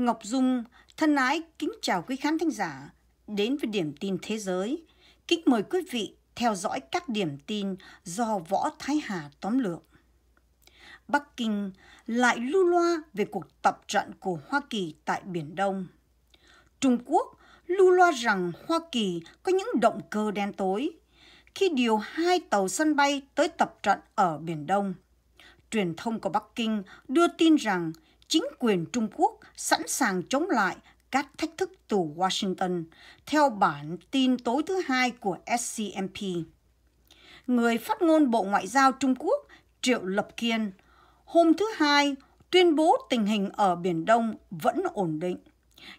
Ngọc Dung thân ái kính chào quý khán thính giả đến với điểm tin thế giới. Kính mời quý vị theo dõi các điểm tin do Võ Thái Hà tóm lược. Bắc Kinh lại lưu loa về cuộc tập trận của Hoa Kỳ tại Biển Đông. Trung Quốc lưu loa rằng Hoa Kỳ có những động cơ đen tối khi điều hai tàu sân bay tới tập trận ở Biển Đông. Truyền thông của Bắc Kinh đưa tin rằng chính quyền Trung Quốc sẵn sàng chống lại các thách thức từ Washington, theo bản tin tối thứ hai của SCMP. Người phát ngôn Bộ Ngoại giao Trung Quốc Triệu Lập Kiên hôm thứ Hai tuyên bố tình hình ở Biển Đông vẫn ổn định,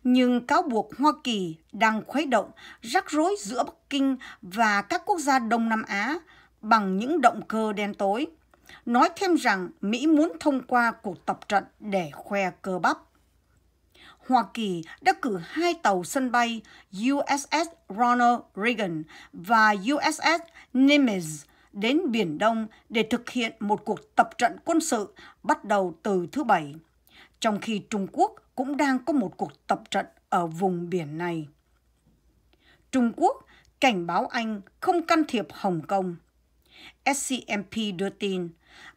nhưng cáo buộc Hoa Kỳ đang khuấy động rắc rối giữa Bắc Kinh và các quốc gia Đông Nam Á bằng những động cơ đen tối – nói thêm rằng Mỹ muốn thông qua cuộc tập trận để khoe cơ bắp. Hoa Kỳ đã cử hai tàu sân bay USS Ronald Reagan và USS Nimitz đến Biển Đông để thực hiện một cuộc tập trận quân sự bắt đầu từ thứ Bảy, trong khi Trung Quốc cũng đang có một cuộc tập trận ở vùng biển này. Trung Quốc cảnh báo Anh không can thiệp Hồng Kông. SCMP đưa tin,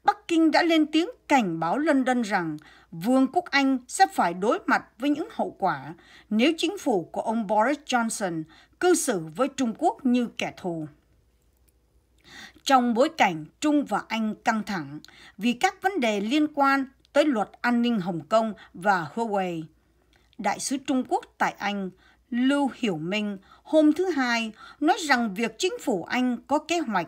Bắc Kinh đã lên tiếng cảnh báo London rằng Vương quốc Anh sẽ phải đối mặt với những hậu quả nếu chính phủ của ông Boris Johnson cư xử với Trung Quốc như kẻ thù. Trong bối cảnh Trung và Anh căng thẳng vì các vấn đề liên quan tới luật an ninh Hồng Kông và Huawei, Đại sứ Trung Quốc tại Anh Lưu Hiểu Minh hôm thứ Hai nói rằng việc chính phủ Anh có kế hoạch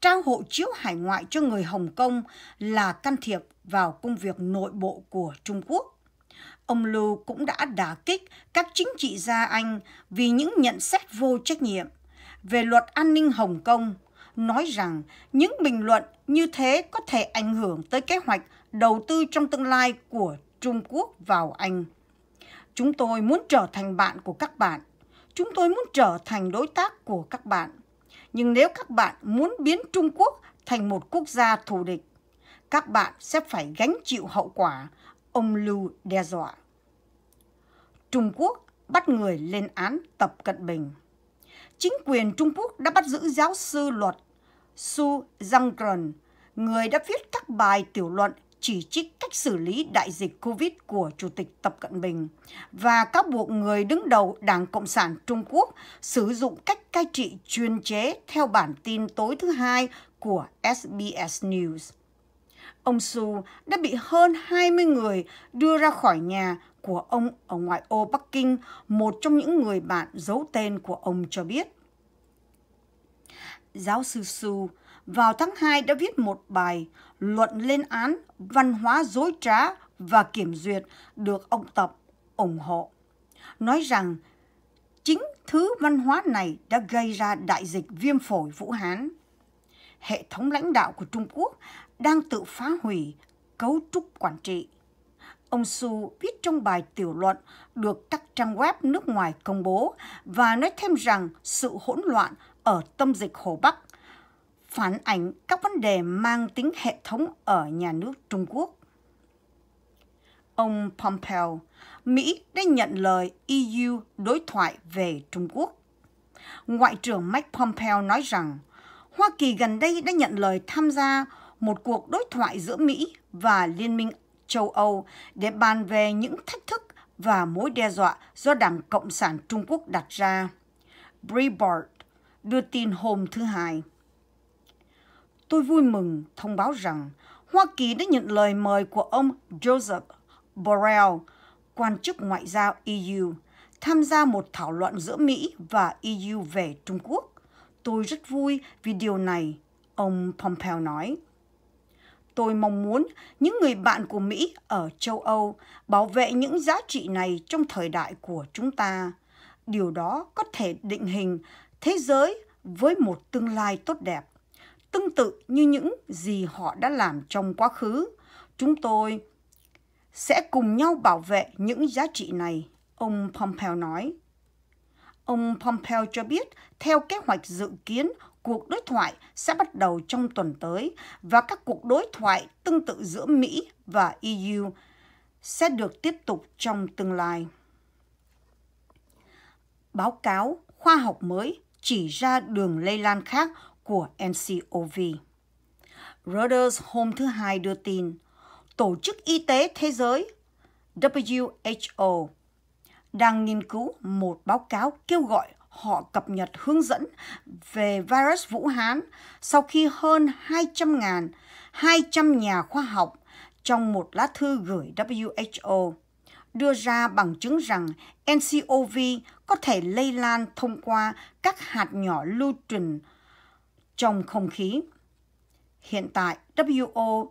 trao hộ chiếu hải ngoại cho người Hồng Kông là can thiệp vào công việc nội bộ của Trung Quốc. Ông Lưu cũng đã đả kích các chính trị gia Anh vì những nhận xét vô trách nhiệm về luật an ninh Hồng Kông, nói rằng những bình luận như thế có thể ảnh hưởng tới kế hoạch đầu tư trong tương lai của Trung Quốc vào Anh. Chúng tôi muốn trở thành bạn của các bạn. Chúng tôi muốn trở thành đối tác của các bạn nhưng nếu các bạn muốn biến Trung Quốc thành một quốc gia thù địch, các bạn sẽ phải gánh chịu hậu quả, ông Lưu đe dọa. Trung Quốc bắt người lên án Tập Cận Bình. Chính quyền Trung Quốc đã bắt giữ giáo sư luật Su Zhangren, người đã viết các bài tiểu luận chỉ trích cách xử lý đại dịch Covid của Chủ tịch Tập Cận Bình và các buộc người đứng đầu Đảng Cộng sản Trung Quốc sử dụng cách cai trị chuyên chế theo bản tin tối thứ hai của SBS News. Ông Su đã bị hơn 20 người đưa ra khỏi nhà của ông ở ngoại ô Bắc Kinh, một trong những người bạn giấu tên của ông cho biết. Giáo sư Su vào tháng 2 đã viết một bài luận lên án văn hóa dối trá và kiểm duyệt được ông Tập ủng hộ, nói rằng Chính thứ văn hóa này đã gây ra đại dịch viêm phổi Vũ Hán. Hệ thống lãnh đạo của Trung Quốc đang tự phá hủy cấu trúc quản trị. Ông Su viết trong bài tiểu luận được các trang web nước ngoài công bố và nói thêm rằng sự hỗn loạn ở tâm dịch Hồ Bắc phản ảnh các vấn đề mang tính hệ thống ở nhà nước Trung Quốc ông Pompeo, Mỹ đã nhận lời EU đối thoại về Trung Quốc. Ngoại trưởng Mike Pompeo nói rằng Hoa Kỳ gần đây đã nhận lời tham gia một cuộc đối thoại giữa Mỹ và Liên minh châu Âu để bàn về những thách thức và mối đe dọa do Đảng Cộng sản Trung Quốc đặt ra. Breitbart đưa tin hôm thứ Hai. Tôi vui mừng thông báo rằng Hoa Kỳ đã nhận lời mời của ông Joseph Borrell, quan chức ngoại giao EU, tham gia một thảo luận giữa Mỹ và EU về Trung Quốc. Tôi rất vui vì điều này, ông Pompeo nói. Tôi mong muốn những người bạn của Mỹ ở châu Âu bảo vệ những giá trị này trong thời đại của chúng ta. Điều đó có thể định hình thế giới với một tương lai tốt đẹp, tương tự như những gì họ đã làm trong quá khứ. Chúng tôi sẽ cùng nhau bảo vệ những giá trị này, ông Pompeo nói. Ông Pompeo cho biết, theo kế hoạch dự kiến, cuộc đối thoại sẽ bắt đầu trong tuần tới và các cuộc đối thoại tương tự giữa Mỹ và EU sẽ được tiếp tục trong tương lai. Báo cáo khoa học mới chỉ ra đường lây lan khác của NCOV. Reuters hôm thứ Hai đưa tin, Tổ chức Y tế Thế giới WHO đang nghiên cứu một báo cáo kêu gọi họ cập nhật hướng dẫn về virus Vũ Hán sau khi hơn 200.000 200 nhà khoa học trong một lá thư gửi WHO đưa ra bằng chứng rằng NCOV có thể lây lan thông qua các hạt nhỏ lưu truyền trong không khí. Hiện tại, WHO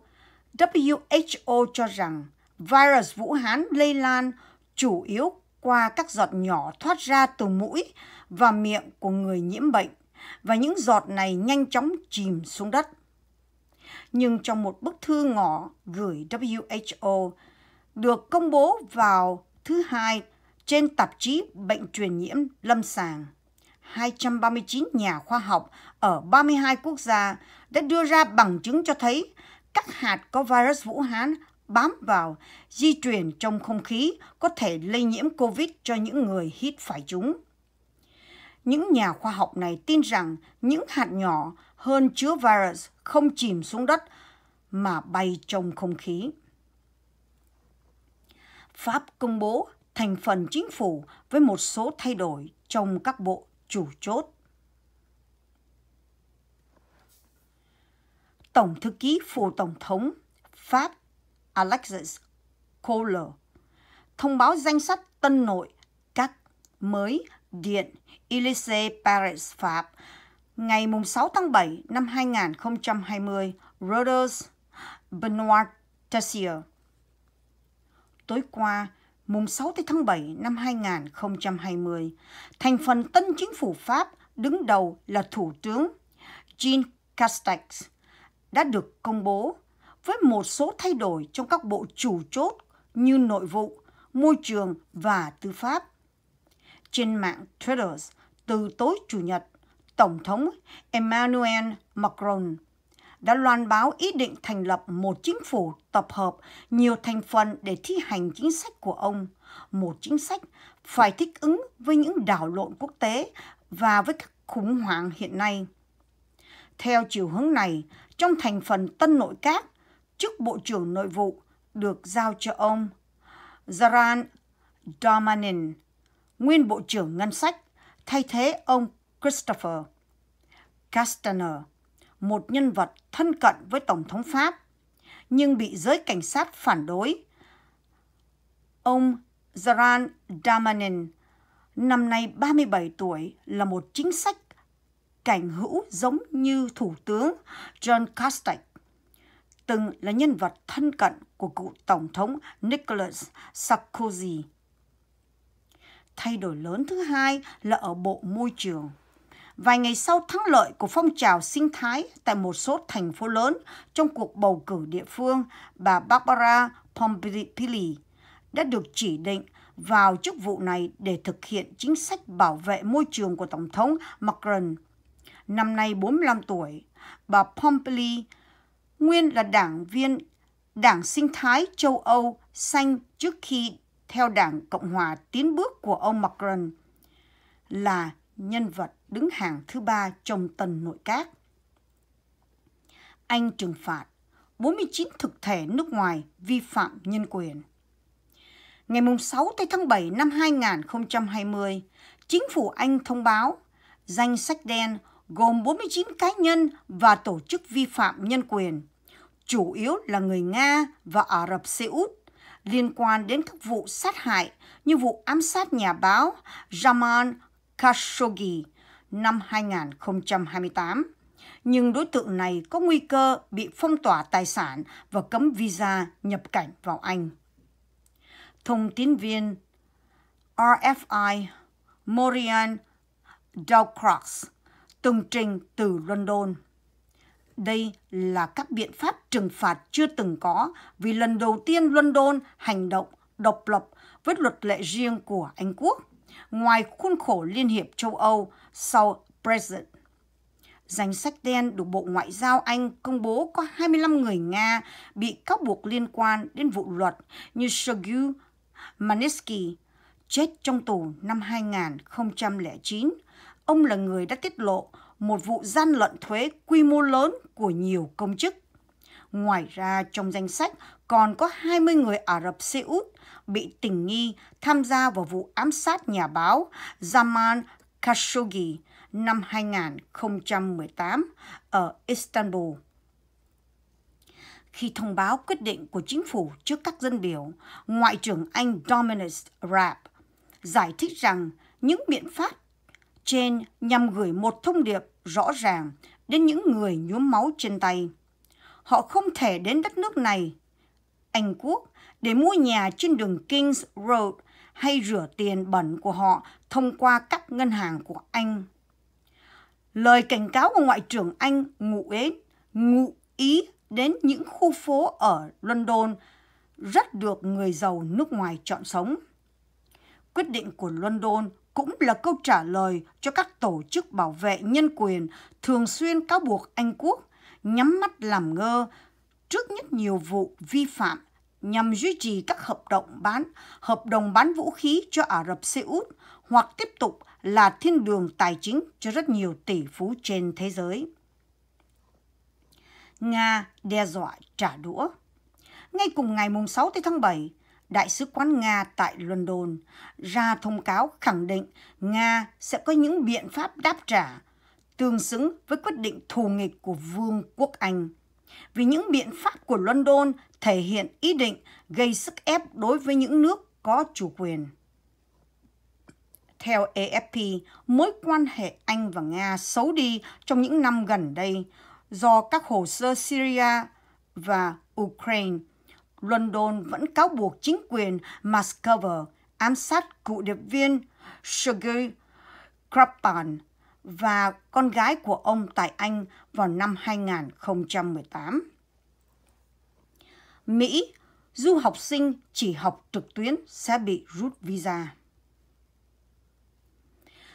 WHO cho rằng virus Vũ Hán lây lan chủ yếu qua các giọt nhỏ thoát ra từ mũi và miệng của người nhiễm bệnh và những giọt này nhanh chóng chìm xuống đất. Nhưng trong một bức thư ngỏ gửi WHO được công bố vào thứ hai trên tạp chí Bệnh truyền nhiễm lâm sàng, 239 nhà khoa học ở 32 quốc gia đã đưa ra bằng chứng cho thấy các hạt có virus Vũ Hán bám vào, di truyền trong không khí có thể lây nhiễm COVID cho những người hít phải chúng. Những nhà khoa học này tin rằng những hạt nhỏ hơn chứa virus không chìm xuống đất mà bay trong không khí. Pháp công bố thành phần chính phủ với một số thay đổi trong các bộ chủ chốt. Tổng thư ký phủ tổng thống Pháp Alexis Kohler thông báo danh sách tân nội các mới Điện elysee Paris Pháp ngày 6 tháng 7 năm 2020 Reuters Benoit Tessier Tối qua, mùng 6 tháng 7 năm 2020, thành phần tân chính phủ Pháp đứng đầu là Thủ tướng Jean Castex đã được công bố với một số thay đổi trong các bộ chủ chốt như nội vụ, môi trường và tư pháp. Trên mạng Twitter, từ tối Chủ nhật, Tổng thống Emmanuel Macron đã loan báo ý định thành lập một chính phủ tập hợp nhiều thành phần để thi hành chính sách của ông, một chính sách phải thích ứng với những đảo lộn quốc tế và với các khủng hoảng hiện nay. Theo chiều hướng này, trong thành phần tân nội các, chức Bộ trưởng Nội vụ được giao cho ông Zaran Domanin, nguyên Bộ trưởng Ngân sách, thay thế ông Christopher Castaner, một nhân vật thân cận với Tổng thống Pháp, nhưng bị giới cảnh sát phản đối. Ông Zaran Damanin, năm nay 37 tuổi, là một chính sách cảnh hữu giống như Thủ tướng John Castex, từng là nhân vật thân cận của cựu Tổng thống Nicolas Sarkozy. Thay đổi lớn thứ hai là ở Bộ Môi trường. Vài ngày sau thắng lợi của phong trào sinh thái tại một số thành phố lớn trong cuộc bầu cử địa phương, bà Barbara Pompili đã được chỉ định vào chức vụ này để thực hiện chính sách bảo vệ môi trường của Tổng thống Macron năm nay 45 tuổi. Bà Pompili, nguyên là đảng viên Đảng Sinh thái châu Âu xanh trước khi theo Đảng Cộng hòa tiến bước của ông Macron là nhân vật đứng hàng thứ ba trong tần nội các. Anh trừng phạt 49 thực thể nước ngoài vi phạm nhân quyền. Ngày 6 tháng 7 năm 2020, chính phủ Anh thông báo danh sách đen gồm 49 cá nhân và tổ chức vi phạm nhân quyền, chủ yếu là người Nga và Ả Rập Xê Út, liên quan đến các vụ sát hại như vụ ám sát nhà báo Jamal Khashoggi năm 2028. Nhưng đối tượng này có nguy cơ bị phong tỏa tài sản và cấm visa nhập cảnh vào Anh. Thông tin viên RFI Morian Dalcross tường trình từ London. Đây là các biện pháp trừng phạt chưa từng có vì lần đầu tiên London hành động độc lập với luật lệ riêng của Anh Quốc ngoài khuôn khổ Liên hiệp châu Âu sau Brexit. Danh sách đen được Bộ Ngoại giao Anh công bố có 25 người Nga bị cáo buộc liên quan đến vụ luật như Sergei Magnitsky chết trong tù năm 2009 ông là người đã tiết lộ một vụ gian lận thuế quy mô lớn của nhiều công chức. Ngoài ra, trong danh sách còn có 20 người Ả Rập Xê Út bị tình nghi tham gia vào vụ ám sát nhà báo Zaman Khashoggi năm 2018 ở Istanbul. Khi thông báo quyết định của chính phủ trước các dân biểu, Ngoại trưởng Anh Dominic Raab giải thích rằng những biện pháp trên nhằm gửi một thông điệp rõ ràng đến những người nhuốm máu trên tay. Họ không thể đến đất nước này, Anh Quốc, để mua nhà trên đường Kings Road hay rửa tiền bẩn của họ thông qua các ngân hàng của Anh. Lời cảnh cáo của Ngoại trưởng Anh ngụ ý, ngụ ý đến những khu phố ở London rất được người giàu nước ngoài chọn sống. Quyết định của London cũng là câu trả lời cho các tổ chức bảo vệ nhân quyền thường xuyên cáo buộc Anh Quốc nhắm mắt làm ngơ trước nhất nhiều vụ vi phạm nhằm duy trì các hợp đồng bán hợp đồng bán vũ khí cho Ả Rập Xê Út hoặc tiếp tục là thiên đường tài chính cho rất nhiều tỷ phú trên thế giới. Nga đe dọa trả đũa. Ngay cùng ngày 6 tháng 7, Đại sứ quán Nga tại London ra thông cáo khẳng định Nga sẽ có những biện pháp đáp trả tương xứng với quyết định thù nghịch của Vương quốc Anh. Vì những biện pháp của London thể hiện ý định gây sức ép đối với những nước có chủ quyền. Theo AFP, mối quan hệ Anh và Nga xấu đi trong những năm gần đây do các hồ sơ Syria và Ukraine London vẫn cáo buộc chính quyền Moscow ám sát cựu điệp viên Sergei Krapan và con gái của ông tại Anh vào năm 2018. Mỹ, du học sinh chỉ học trực tuyến sẽ bị rút visa.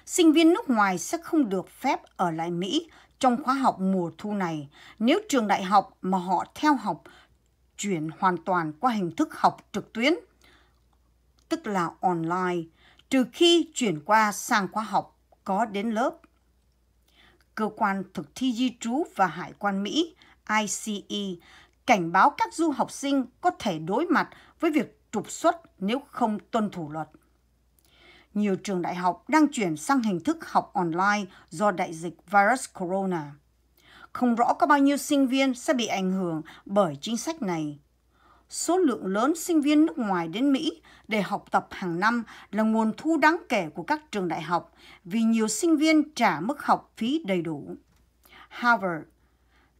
Sinh viên nước ngoài sẽ không được phép ở lại Mỹ trong khóa học mùa thu này nếu trường đại học mà họ theo học chuyển hoàn toàn qua hình thức học trực tuyến, tức là online, trừ khi chuyển qua sang khóa học có đến lớp. Cơ quan thực thi di trú và hải quan Mỹ ICE cảnh báo các du học sinh có thể đối mặt với việc trục xuất nếu không tuân thủ luật. Nhiều trường đại học đang chuyển sang hình thức học online do đại dịch virus corona không rõ có bao nhiêu sinh viên sẽ bị ảnh hưởng bởi chính sách này. Số lượng lớn sinh viên nước ngoài đến Mỹ để học tập hàng năm là nguồn thu đáng kể của các trường đại học vì nhiều sinh viên trả mức học phí đầy đủ. Harvard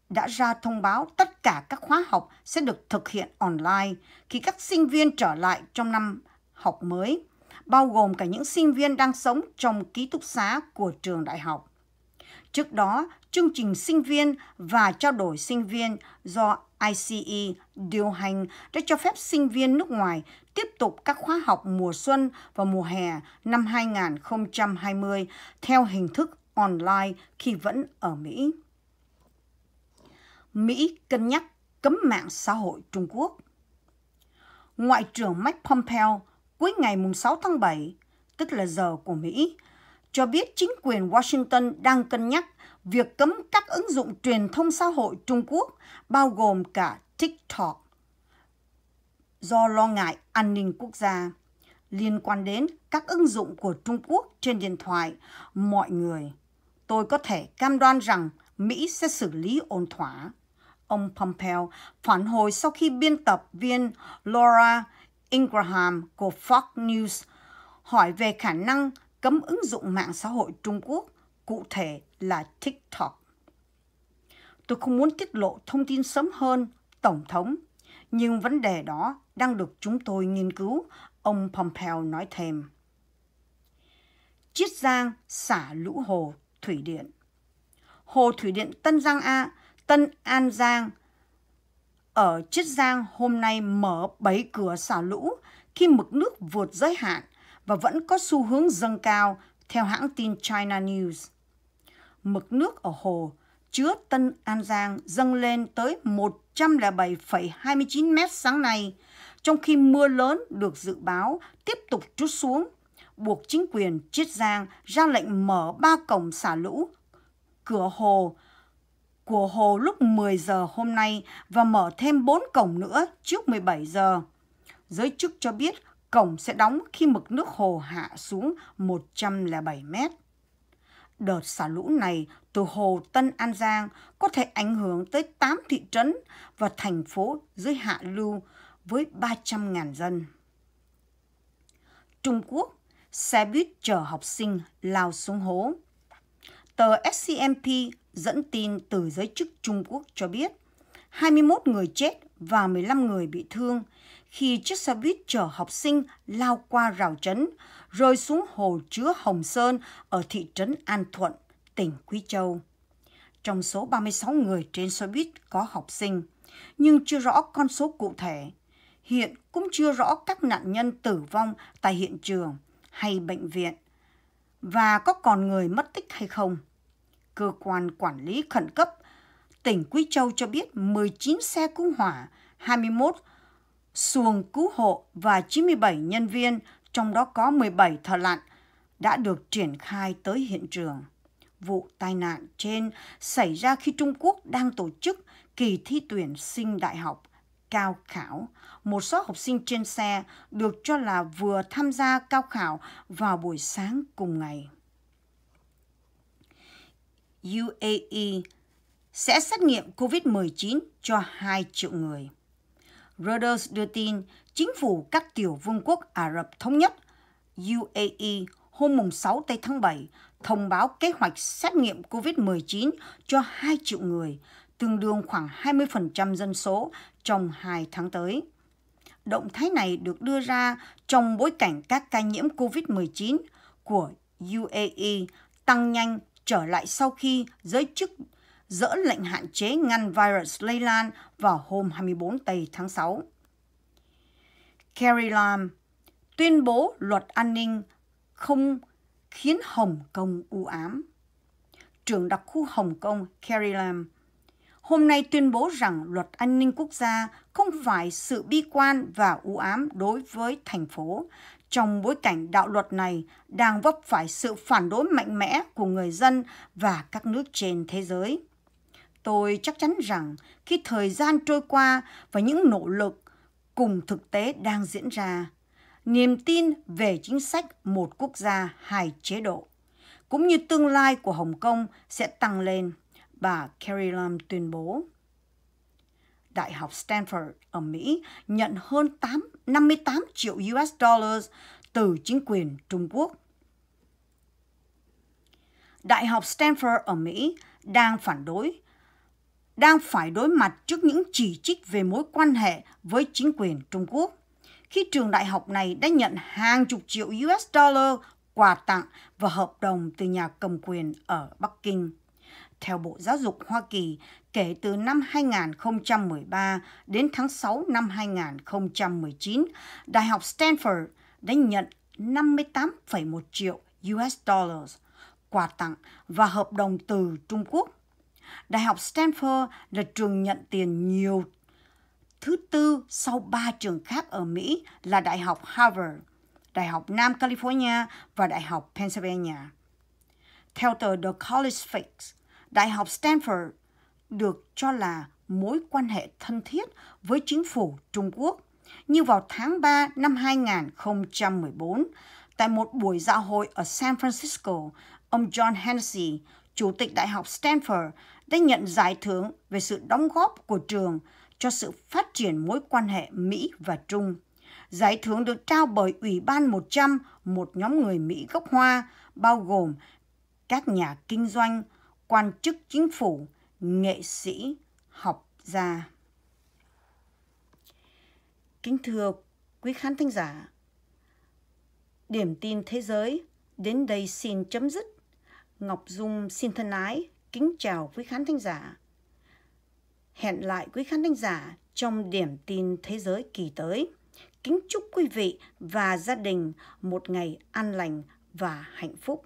đã ra thông báo tất cả các khóa học sẽ được thực hiện online khi các sinh viên trở lại trong năm học mới, bao gồm cả những sinh viên đang sống trong ký túc xá của trường đại học. Trước đó, chương trình sinh viên và trao đổi sinh viên do ICE điều hành đã cho phép sinh viên nước ngoài tiếp tục các khóa học mùa xuân và mùa hè năm 2020 theo hình thức online khi vẫn ở Mỹ. Mỹ cân nhắc cấm mạng xã hội Trung Quốc. Ngoại trưởng Mike Pompeo cuối ngày 6 tháng 7, tức là giờ của Mỹ, cho biết chính quyền Washington đang cân nhắc việc cấm các ứng dụng truyền thông xã hội Trung Quốc, bao gồm cả TikTok, do lo ngại an ninh quốc gia liên quan đến các ứng dụng của Trung Quốc trên điện thoại, mọi người. Tôi có thể cam đoan rằng Mỹ sẽ xử lý ổn thỏa. Ông Pompeo phản hồi sau khi biên tập viên Laura Ingraham của Fox News hỏi về khả năng cấm ứng dụng mạng xã hội Trung Quốc cụ thể là TikTok. Tôi không muốn tiết lộ thông tin sớm hơn Tổng thống, nhưng vấn đề đó đang được chúng tôi nghiên cứu, ông Pompeo nói thêm. Chiết Giang xả lũ hồ thủy điện. Hồ thủy điện Tân Giang A, Tân An Giang ở Chiết Giang hôm nay mở 7 cửa xả lũ khi mực nước vượt giới hạn và vẫn có xu hướng dâng cao theo hãng tin China News mực nước ở hồ chứa Tân An Giang dâng lên tới 107,29 mét sáng nay, trong khi mưa lớn được dự báo tiếp tục trút xuống, buộc chính quyền Chiết Giang ra lệnh mở ba cổng xả lũ, cửa hồ của hồ lúc 10 giờ hôm nay và mở thêm 4 cổng nữa trước 17 giờ. Giới chức cho biết cổng sẽ đóng khi mực nước hồ hạ xuống 107 mét. Đợt xả lũ này từ Hồ Tân An Giang có thể ảnh hưởng tới 8 thị trấn và thành phố dưới hạ lưu với 300.000 dân. Trung Quốc, xe buýt chở học sinh lao xuống hố. Tờ SCMP dẫn tin từ giới chức Trung Quốc cho biết 21 người chết và 15 người bị thương khi chiếc xe buýt chở học sinh lao qua rào trấn, rồi xuống hồ chứa Hồng Sơn ở thị trấn An Thuận, tỉnh Quý Châu. Trong số 36 người trên xe buýt có học sinh, nhưng chưa rõ con số cụ thể. Hiện cũng chưa rõ các nạn nhân tử vong tại hiện trường hay bệnh viện và có còn người mất tích hay không. Cơ quan quản lý khẩn cấp tỉnh Quý Châu cho biết 19 xe cứu hỏa, 21 xuồng cứu hộ và 97 nhân viên, trong đó có 17 thợ lặn, đã được triển khai tới hiện trường. Vụ tai nạn trên xảy ra khi Trung Quốc đang tổ chức kỳ thi tuyển sinh đại học cao khảo. Một số học sinh trên xe được cho là vừa tham gia cao khảo vào buổi sáng cùng ngày. UAE sẽ xét nghiệm COVID-19 cho 2 triệu người. Reuters đưa tin chính phủ các tiểu vương quốc Ả Rập Thống Nhất UAE hôm 6 tây tháng 7 thông báo kế hoạch xét nghiệm COVID-19 cho 2 triệu người, tương đương khoảng 20% dân số trong 2 tháng tới. Động thái này được đưa ra trong bối cảnh các ca nhiễm COVID-19 của UAE tăng nhanh trở lại sau khi giới chức dỡ lệnh hạn chế ngăn virus lây lan vào hôm 24 tây tháng 6. Carrie Lam tuyên bố luật an ninh không khiến Hồng Kông u ám. Trưởng đặc khu Hồng Kông Carrie Lam hôm nay tuyên bố rằng luật an ninh quốc gia không phải sự bi quan và u ám đối với thành phố trong bối cảnh đạo luật này đang vấp phải sự phản đối mạnh mẽ của người dân và các nước trên thế giới. Tôi chắc chắn rằng khi thời gian trôi qua và những nỗ lực cùng thực tế đang diễn ra, niềm tin về chính sách một quốc gia hai chế độ cũng như tương lai của Hồng Kông sẽ tăng lên, bà Carrie Lam tuyên bố. Đại học Stanford ở Mỹ nhận hơn 8, 58 triệu US dollars từ chính quyền Trung Quốc. Đại học Stanford ở Mỹ đang phản đối đang phải đối mặt trước những chỉ trích về mối quan hệ với chính quyền Trung Quốc. Khi trường đại học này đã nhận hàng chục triệu US dollar quà tặng và hợp đồng từ nhà cầm quyền ở Bắc Kinh. Theo Bộ Giáo dục Hoa Kỳ, kể từ năm 2013 đến tháng 6 năm 2019, Đại học Stanford đã nhận 58,1 triệu US dollars quà tặng và hợp đồng từ Trung Quốc Đại học Stanford là trường nhận tiền nhiều thứ tư sau ba trường khác ở Mỹ là Đại học Harvard, Đại học Nam California và Đại học Pennsylvania. Theo tờ The College Fix, Đại học Stanford được cho là mối quan hệ thân thiết với chính phủ Trung Quốc. Như vào tháng 3 năm 2014, tại một buổi dạ hội ở San Francisco, ông John Hennessy, chủ tịch Đại học Stanford, đã nhận giải thưởng về sự đóng góp của trường cho sự phát triển mối quan hệ Mỹ và Trung. Giải thưởng được trao bởi Ủy ban 100, một nhóm người Mỹ gốc Hoa, bao gồm các nhà kinh doanh, quan chức chính phủ, nghệ sĩ, học gia. Kính thưa quý khán thính giả, điểm tin thế giới đến đây xin chấm dứt. Ngọc Dung xin thân ái Kính chào quý khán thính giả. Hẹn lại quý khán thính giả trong điểm tin thế giới kỳ tới. Kính chúc quý vị và gia đình một ngày an lành và hạnh phúc.